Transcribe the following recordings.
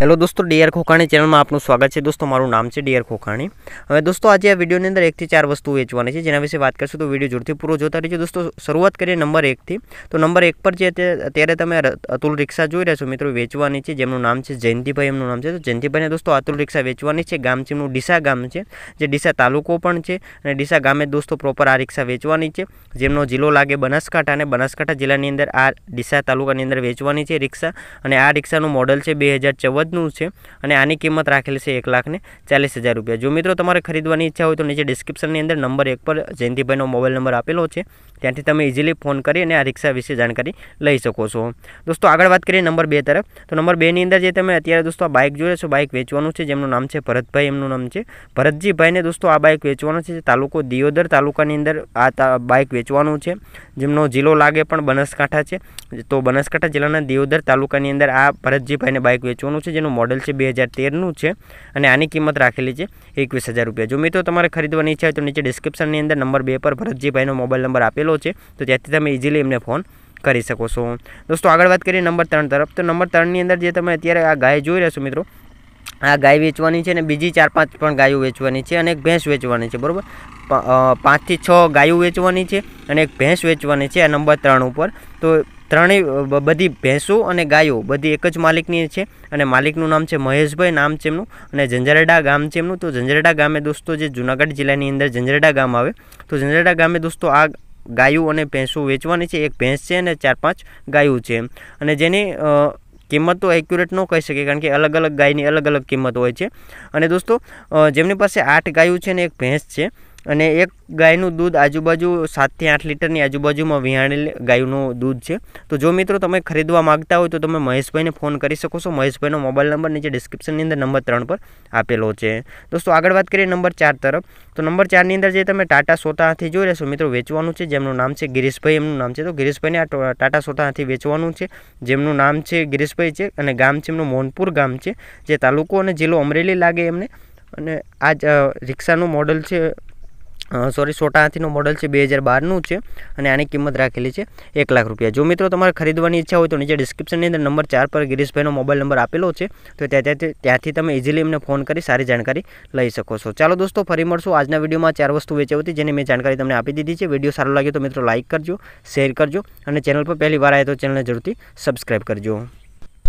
hello दोस्तों dear खोखानी channel में आपनो स्वागत छे दोस्तों મારુ નામ छे डियर खोखानी હવે दोस्तों आज या वीडियो ने अंदर एक થી ચાર વસ્તુ વેચવાની છે જેના વિશે વાત કરસુ તો વિડિયો જોરથી પૂરો જોતા રહેજો दोस्तों શરૂઆત કરીએ નંબર 1 થી તો નંબર 1 પર જે છે તે ત્યારે તમે Atul રિક્ષા જોઈ રહ્યા છો મિત્રો વેચવાની છે જેનું નામ છે જયнтиભાઈ એમનું નામ છે તો જયнтиભાઈને દોસ્તો Atul રિક્ષા વેચવાની છે ગામનું ઢીસા ગામ છે જે ઢીસા તાલુકો પણ છે અને ઢીસા ગામે દોસ્તો પ્રોપર આ રિક્ષા વેચવાની છે જેનું જીલો લાગે બનાસકાંઠા ને બનાસકાંઠા જિલ્લાની અંદર આ ઢીસા તાલુકાની અંદર વેચવાની છે રિક્ષા અને આ રિક્ષાનું મોડેલ છે 2014 નું છે અને આની કિંમત રાખેલ છે 1,40,000 રૂપિયા જો મિત્રો તમારે ખરીદવાની ઈચ્છા હોય તો નીચે ડિસ્ક્રિપ્શનની અંદર નંબર 1 પર જયнтиભાઈનો મોબાઈલ નંબર આપેલો છે ત્યાંથી તમે ઈઝીલી ફોન કરી અને આ રિક્ષા વિશે જાણકારી લઈ શકો છો દોસ્તો આગળ વાત કરીએ નંબર 2 તરફ તો નંબર 2 ની અંદર જે તમે અત્યારે દોસ્તો આ બાઈક જોયો છો બાઈક વેચવાનું છે જેનું નામ છે પરતભાઈ એમનું નામ છે ભરતજીભાઈને દોસ્તો આ બાઈક વેચવાનું છે તાલુકો દિયોદર તાલુકાની અંદર આ બાઈક વેચવાનું છે જેનું જિલો લાગે પણ બનાસકાંઠા છે તો બનાસકાંઠા જિલ્લાના દિયોદર તાલુકાની અંદર આ ભરતજીભાઈને બાઈક વેચવાનું છે નો મોડેલ છે 2013 નું છે અને આની કિંમત રાખેલી છે ₹21000 જો મિત્રો તમારે ખરીદવાની ઈચ્છા હોય તો નીચે ડિસ્ક્રિપ્શનની અંદર નંબર 2 પર ભરતજીભાઈનો મોબાઈલ નંબર આપેલો છે તો જેથી તમે ઈઝીલી એમને ફોન કરી શકો છો દોસ્તો આગળ વાત કરીએ નંબર 3 તરફ તો નંબર 3 ની અંદર જે તમે અત્યારે આ ગાય જોઈ રહ્યા છો મિત્રો આ ગાય વેચવાની છે અને બીજી 4-5 પણ ગાયો વેચવાની છે અને એક ભેંસ વેચવાની છે બરોબર પાંચ થી 6 ગાયો વેચવાની છે અને એક ભેંસ વેચવાની છે આ નંબર 3 ઉપર તો ત્રણેય બધી ભેંસો અને ગાયો બધી એક જ માલિકની છે અને માલિકનું નામ છે મહેશભાઈ નામ છે એમનું અને ઝંઝરડા ગામ છે એમનું તો ઝંઝરડા ગામે દોસ્તો જે જૂનાગઢ જિલ્લાની અંદર ઝંઝરડા ગામ આવે તો ઝંઝરડા ગામે દોસ્તો આ ગાયું અને ભેંસો વેચવાની છે એક ભેંસ છે અને ચાર પાંચ ગાયો છે અને જેની કિંમત તો એક્યુરેટ ન કહી શકીએ કારણ કે અલગ અલગ ગાયની અલગ અલગ કિંમત હોય છે અને દોસ્તો જેમની પાસે આઠ ગાયું છે અને એક ભેંસ છે અને એક ગાય નું દૂધ આજુબાજુ 7 થી 8 લિટર ની આજુબાજુમાં વિહાણી ગાય નું દૂધ છે તો જો મિત્રો તમને ખરીદવા માંગતા હોય તો તમે મહેશભાઈ ને ફોન કરી શકો છો મહેશભાઈ નો મોબાઈલ નંબર નીચે ડિસ્ક્રિપ્શન ની અંદર નંબર 3 પર આપેલા છે દોસ્તો આગળ વાત કરીએ નંબર 4 તરફ તો નંબર 4 ની અંદર જે તમે Tata Sohtaathi જોઈ લેશો મિત્રો વેચવાનું છે જેમ નું નામ છે ગરીશભાઈ એમ નું નામ છે તો ગરીશભાઈ ને આ Tata Sohtaathi વેચવાનું છે જેમ નું નામ છે ગરીશભાઈ છે અને ગામ છે એમ નું મોનપુર ગામ છે જે તાલુકો અને જિલ્લો અમરેલી લાગે એમ ને અને આ 릭શા નું મોડેલ છે અહ સરી છોટા આથી નો મોડેલ છે 2012 નું છે અને આની કિંમત રાખેલી છે 1 લાખ રૂપિયા જો મિત્રો તમારે ખરીદવાની ઈચ્છા હોય તો નીચે ડિસ્ક્રિપ્શન ની અંદર નંબર 4 પર ગરીશભાઈ નો મોબાઈલ નંબર આપેલો છે તો ત્યાંથી ત્યાંથી તમે ઈઝીલી એમને ફોન કરી સારી જાણકારી લઈ શકો છો ચાલો દોસ્તો ફરી મળશું આજ ના વિડિયો માં ચાર વસ્તુ વેચાતી હતી જેની મેં જાણકારી તમને આપી દીધી છે વિડિયો સારું લાગ્યો તો મિત્રો લાઈક કરજો શેર કરજો અને ચેનલ પર પહેલી વાર આયા તો ચેનલ ને જરૂરથી સબસ્ક્રાઇબ કરજો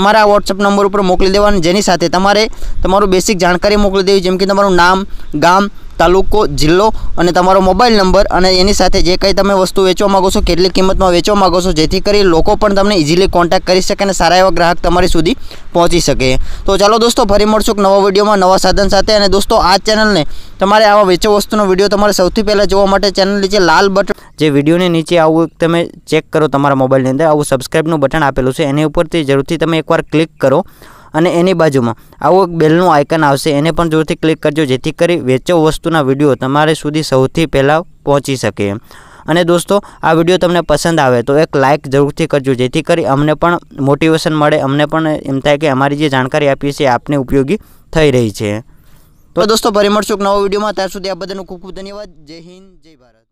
અમારા WhatsApp નંબર ઉપર મોકલી દેવાનું જેની સાથે તમારે તમારો બેઝિક જાણકારી મોકલી દેવી જેમ કે તમારું નામ ગામ તાલુકો જિલ્લો અને તમારો મોબાઈલ નંબર અને એની સાથે જે કંઈ તમે વસ્તુ વેચવા માંગો છો કેટલી કિંમતમાં વેચવા માંગો છો જેથી કરી લોકો પણ તમને ઈઝીલી કોન્ટેક્ટ કરી શકે અને સારા એવા ગ્રાહક તમારી સુધી પહોંચી શકે તો ચાલો દોસ્તો ફરી મળશુંક નવા વિડિયોમાં નવા સાધન સાથે અને દોસ્તો આ ચેનલને તમારે આ વેચે વસ્તુનો વિડિયો તમારે સૌથી પહેલા જોવા માટે ચેનલ નીચે લાલ બટન જે વિડિયો ને નીચે આવો એક તમે ચેક કરો તમારા મોબાઈલ ની અંદર આવો સબસ્ક્રાઇબ નું બટન આપેલું છે એને ઉપરથી જરૂરથી તમે એકવાર ક્લિક કરો અને એની બાજુમાં આવો એક બેલ નું આઇકન આવશે એને પણ જરૂરથી ક્લિક કરજો જેથી કરી વેચવ વસ્તુના વિડિયો તમારે સુધી સૌથી પહેલા પહોંચી શકે અને દોસ્તો આ વિડિયો તમને પસંદ આવે તો એક લાઈક જરૂરથી કરજો જેથી કરી અમને પણ મોટિવેશન મળે અમને પણ એમ થાય કે અમારી જે જાણકારી આપી છે આપને ઉપયોગી થઈ રહી છે તો દોસ્તો પરમરસુક નવા વિડિયો માં ત્યાં સુધી આપ બધાનો ખૂબ ખૂબ ધન્યવાદ જય હિન્દ જય ભારત